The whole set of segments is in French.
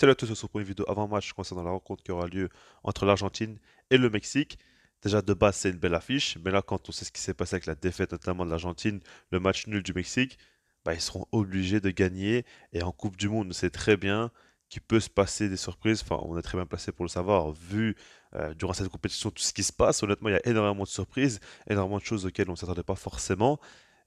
Salut à tous, on pour une vidéo avant-match concernant la rencontre qui aura lieu entre l'Argentine et le Mexique. Déjà de base, c'est une belle affiche, mais là, quand on sait ce qui s'est passé avec la défaite notamment de l'Argentine, le match nul du Mexique, bah, ils seront obligés de gagner. Et en Coupe du Monde, on sait très bien qu'il peut se passer des surprises. Enfin, on est très bien placé pour le savoir, vu euh, durant cette compétition tout ce qui se passe. Honnêtement, il y a énormément de surprises, énormément de choses auxquelles on ne s'attendait pas forcément.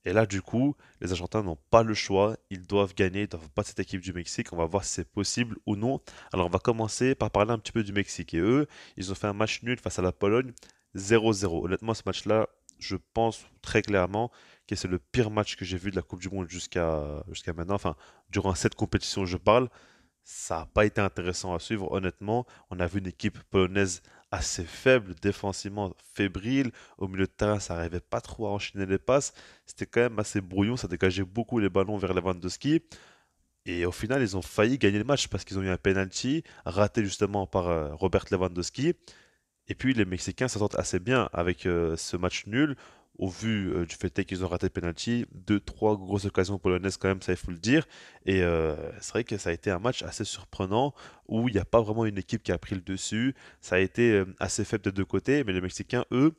Et là, du coup, les Argentins n'ont pas le choix. Ils doivent gagner, ils doivent battre cette équipe du Mexique. On va voir si c'est possible ou non. Alors, on va commencer par parler un petit peu du Mexique. Et eux, ils ont fait un match nul face à la Pologne, 0-0. Honnêtement, ce match-là, je pense très clairement que c'est le pire match que j'ai vu de la Coupe du Monde jusqu'à jusqu'à maintenant. Enfin, durant cette compétition, je parle. Ça n'a pas été intéressant à suivre, honnêtement. On a vu une équipe polonaise assez faible défensivement, fébrile. Au milieu de terrain, ça n'arrivait pas trop à enchaîner les passes. C'était quand même assez brouillon, ça dégageait beaucoup les ballons vers Lewandowski. Et au final, ils ont failli gagner le match parce qu'ils ont eu un penalty raté justement par euh, Robert Lewandowski. Et puis les Mexicains s'entendent assez bien avec euh, ce match nul au vu euh, du fait qu'ils ont raté le penalty. Deux, trois grosses occasions polonaises quand même, ça il faut le dire. Et euh, c'est vrai que ça a été un match assez surprenant où il n'y a pas vraiment une équipe qui a pris le dessus. Ça a été euh, assez faible de deux côtés, mais les Mexicains, eux,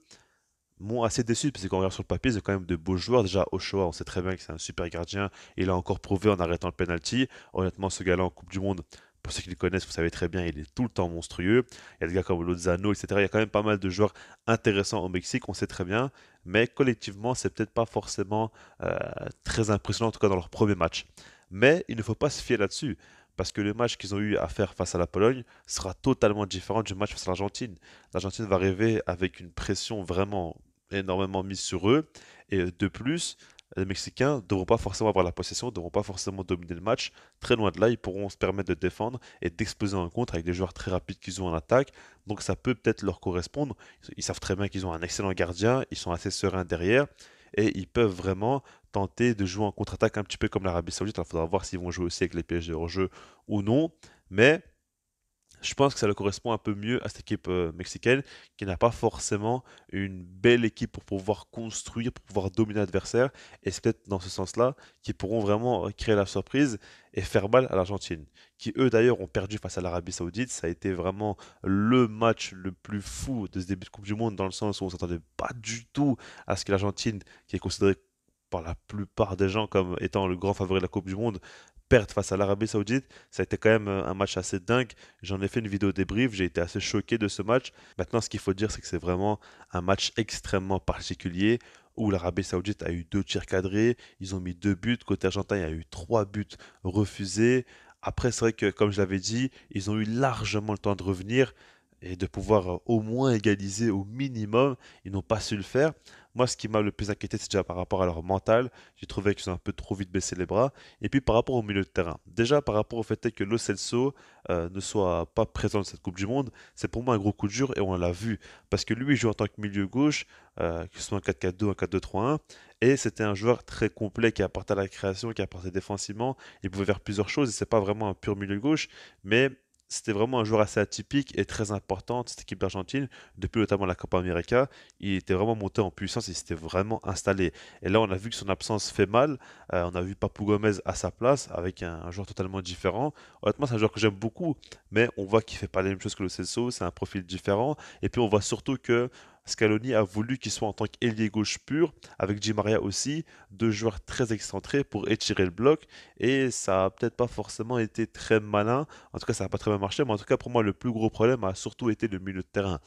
m'ont assez déçu parce qu'on regarde sur le papier, c'est quand même de beaux joueurs. Déjà, Ochoa, on sait très bien que c'est un super gardien. il a encore prouvé en arrêtant le penalty. Honnêtement, ce gars-là en Coupe du Monde, pour ceux qui le connaissent, vous savez très bien, il est tout le temps monstrueux. Il y a des gars comme Lozano, etc. Il y a quand même pas mal de joueurs intéressants au Mexique, on sait très bien mais collectivement, c'est peut-être pas forcément euh, très impressionnant, en tout cas dans leur premier match. Mais il ne faut pas se fier là-dessus, parce que le match qu'ils ont eu à faire face à la Pologne sera totalement différent du match face à l'Argentine. L'Argentine va arriver avec une pression vraiment énormément mise sur eux, et de plus, les Mexicains ne devront pas forcément avoir la possession, ne devront pas forcément dominer le match. Très loin de là, ils pourront se permettre de défendre et d'exploser en contre avec des joueurs très rapides qu'ils ont en attaque. Donc ça peut peut-être leur correspondre. Ils savent très bien qu'ils ont un excellent gardien, ils sont assez sereins derrière et ils peuvent vraiment tenter de jouer en contre-attaque un petit peu comme l'Arabie Saoudite. il faudra voir s'ils vont jouer aussi avec les pièges de hors-jeu ou non. Mais je pense que ça le correspond un peu mieux à cette équipe euh, mexicaine qui n'a pas forcément une belle équipe pour pouvoir construire, pour pouvoir dominer l'adversaire. Et c'est peut-être dans ce sens-là qu'ils pourront vraiment euh, créer la surprise et faire mal à l'Argentine, qui eux d'ailleurs ont perdu face à l'Arabie Saoudite. Ça a été vraiment le match le plus fou de ce début de Coupe du Monde, dans le sens où on ne s'attendait pas du tout à ce que l'Argentine, qui est considérée la plupart des gens comme étant le grand favori de la Coupe du Monde, perdent face à l'Arabie Saoudite, ça a été quand même euh, un match assez dingue. J'en ai fait une vidéo débrief, j'ai été assez choqué de ce match. Maintenant, ce qu'il faut dire, c'est que c'est vraiment un match extrêmement particulier où l'Arabie Saoudite a eu deux tirs cadrés, ils ont mis deux buts, côté argentin, il y a eu trois buts refusés. Après, c'est vrai que, comme je l'avais dit, ils ont eu largement le temps de revenir et de pouvoir euh, au moins égaliser au minimum. Ils n'ont pas su le faire. Moi, ce qui m'a le plus inquiété, c'est déjà par rapport à leur mental. J'ai trouvé qu'ils ont un peu trop vite baissé les bras. Et puis par rapport au milieu de terrain. Déjà, par rapport au fait que Locelso euh, ne soit pas présent dans cette Coupe du Monde, c'est pour moi un gros coup de dur et on l'a vu. Parce que lui, il joue en tant que milieu gauche, euh, que ce soit en 4-4-2, un 4-2-3-1. Et c'était un joueur très complet qui apportait à la création, qui apportait défensivement. Il pouvait faire plusieurs choses. et C'est pas vraiment un pur milieu gauche, mais c'était vraiment un joueur assez atypique et très important de cette équipe d'Argentine. Depuis notamment la Copa América, il était vraiment monté en puissance, il s'était vraiment installé. Et là, on a vu que son absence fait mal. Euh, on a vu Papou Gomez à sa place avec un, joueur totalement différent. Honnêtement, c'est un joueur que j'aime beaucoup, mais on voit qu'il fait pas la même chose que le cso c'est un profil différent. Et puis, on voit surtout que Scaloni a voulu qu'il soit en tant qu'ailier gauche pur, avec Di Maria aussi, deux joueurs très excentrés pour étirer le bloc, et ça a peut-être pas forcément été très malin, en tout cas ça n'a pas très bien marché, mais en tout cas pour moi le plus gros problème a surtout été le milieu de terrain.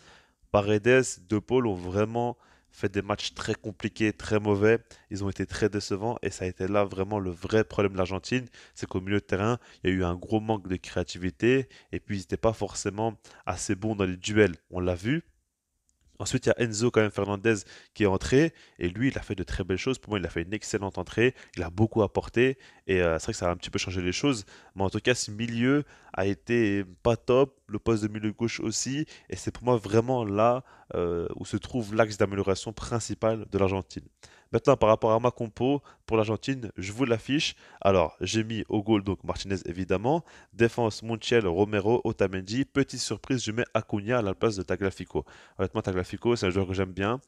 Paredes, De Paul ont vraiment fait des matchs très compliqués, très mauvais. Ils ont été très décevants et ça a été là vraiment le vrai problème de l'Argentine. C'est qu'au milieu de terrain, il y a eu un gros manque de créativité et puis ils n'étaient pas forcément assez bons dans les duels. On l'a vu, Ensuite, il y a Enzo quand même Fernandez qui est entré et lui, il a fait de très belles choses. Pour moi, il a fait une excellente entrée, il a beaucoup apporté et euh, c'est vrai que ça a un petit peu changé les choses. Mais en tout cas, ce milieu a été pas top le poste de milieu gauche aussi. Et c'est pour moi vraiment là euh, où se trouve l'axe d'amélioration principal de l'Argentine. Maintenant, par rapport à ma compo pour l'Argentine, je vous l'affiche. Alors, j'ai mis au goal donc Martinez évidemment, défense Montiel, Romero, Otamendi. Petite surprise, je mets Acuna à la place de Tagliafico. Honnêtement, Tagliafico, c'est un joueur que j'aime bien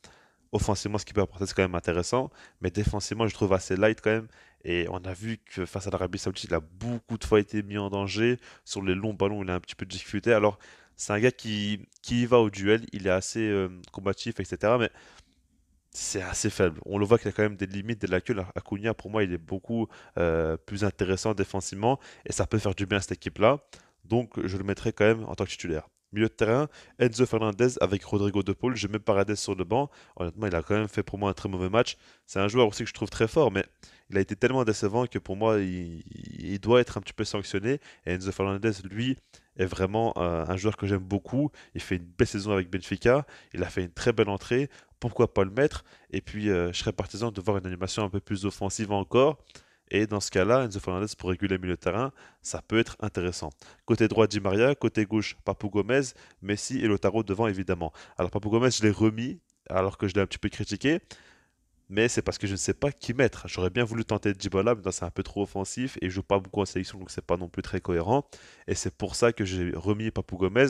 offensivement, ce qui peut apporter, c'est quand même intéressant. Mais défensivement, je trouve assez light quand même. Et on a vu que face à l'Arabie Saoudite, il a beaucoup de fois été mis en danger. Sur les longs ballons, il a un petit peu de difficulté. Alors, c'est un gars qui, qui va au duel. Il est assez euh, combatif, etc. Mais c'est assez faible. On le voit qu'il a quand même des limites, des lacunes. Acuna, pour moi, il est beaucoup euh, plus intéressant défensivement. Et ça peut faire du bien à cette équipe-là. Donc, je le mettrai quand même en tant que titulaire. Milieu de terrain, Enzo Fernandez avec Rodrigo De Paul. je mets Paradès sur le banc. Honnêtement, il a quand même fait pour moi un très mauvais match. C'est un joueur aussi que je trouve très fort, mais il a été tellement décevant que pour moi, il, doit être un petit peu sanctionné. Et Enzo Fernandez, lui, est vraiment euh, un joueur que j'aime beaucoup. Il fait une belle saison avec Benfica. Il a fait une très belle entrée. Pourquoi pas le mettre Et puis, euh, je serais partisan de voir une animation un peu plus offensive encore. Et dans ce cas-là, Enzo Fernandez pour réguler le milieu de terrain, ça peut être intéressant. Côté droit, Di Maria. Côté gauche, Papou Gomez, Messi et Lotaro devant, évidemment. Alors, Papou Gomez, je l'ai remis, alors que je l'ai un petit peu critiqué. Mais c'est parce que je ne sais pas qui mettre. J'aurais bien voulu tenter Djibala, mais c'est un peu trop offensif et je joue pas beaucoup en sélection, donc c'est pas non plus très cohérent. Et c'est pour ça que j'ai remis Papou Gomez.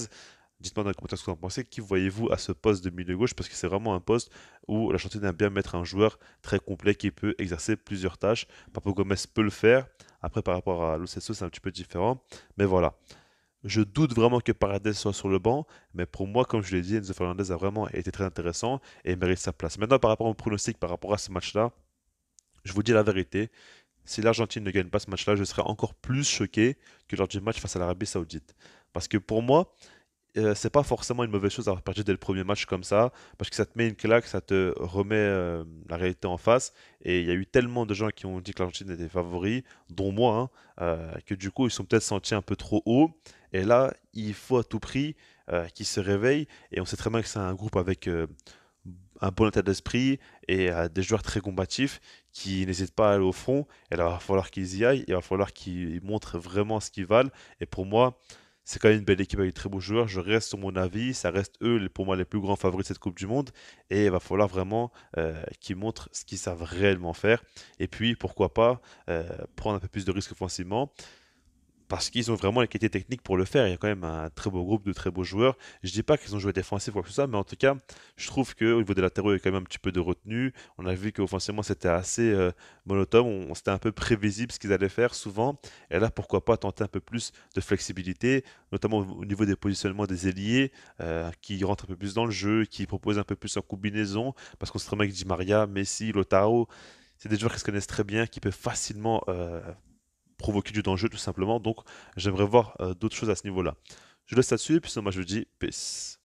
Dites-moi dans les commentaires ce que vous en pensez. Qui voyez-vous à ce poste de milieu gauche Parce que c'est vraiment un poste où la aime bien mettre un joueur très complet qui peut exercer plusieurs tâches. Papo Gomez peut le faire. Après, par rapport à l'OCSO, c'est un petit peu différent. Mais voilà. Je doute vraiment que Paredes soit sur le banc, mais pour moi, comme je l'ai dit, Enzo Fernandez a vraiment été très intéressant et mérite sa place. Maintenant, par rapport au pronostic, par rapport à ce match-là, je vous dis la vérité. Si l'Argentine ne gagne pas ce match-là, je serai encore plus choqué que lors du match face à l'Arabie Saoudite. Parce que pour moi, euh, c'est pas forcément une mauvaise chose d'avoir perdu dès le premier match comme ça, parce que ça te met une claque, ça te remet euh, la réalité en face. Et il y a eu tellement de gens qui ont dit que l'Argentine était favori, dont moi, hein, euh, que du coup ils sont peut-être sentis un peu trop haut. Et là, il faut à tout prix qu'ils se réveillent. Et on sait très bien que c'est un groupe avec un bon état d'esprit et des joueurs très combatifs qui n'hésitent pas à aller au front. Et là, il va falloir qu'ils y aillent, il va falloir qu'ils montrent vraiment ce qu'ils valent. Et pour moi, c'est quand même une belle équipe avec de très beaux joueurs. Je reste sur mon avis, ça reste eux pour moi les plus grands favoris de cette Coupe du Monde. Et il va falloir vraiment euh, qu'ils montrent ce qu'ils savent réellement faire. Et puis pourquoi pas euh, prendre un peu plus de risques offensivement parce qu'ils ont vraiment les qualités techniques pour le faire. Il y a quand même un très beau groupe de très beaux joueurs. Je ne dis pas qu'ils ont joué défensif ou quoi que ce soit, mais en tout cas, je trouve qu'au niveau de latéraux, il y a quand même un petit peu de retenue. On a vu qu'offensivement, c'était assez euh, monotone. On, c'était un peu prévisible ce qu'ils allaient faire souvent. Et là, pourquoi pas tenter un peu plus de flexibilité, notamment au niveau des positionnements des ailiers, euh, qui rentrent un peu plus dans le jeu, qui proposent un peu plus en combinaison, parce qu'on se remet avec Di Maria, Messi, Lotaro. C'est des joueurs qui se connaissent très bien, qui peuvent facilement euh, provoquer du danger tout simplement. Donc j'aimerais voir euh, d'autres choses à ce niveau-là. Je laisse là-dessus et puis moi je vous dis peace.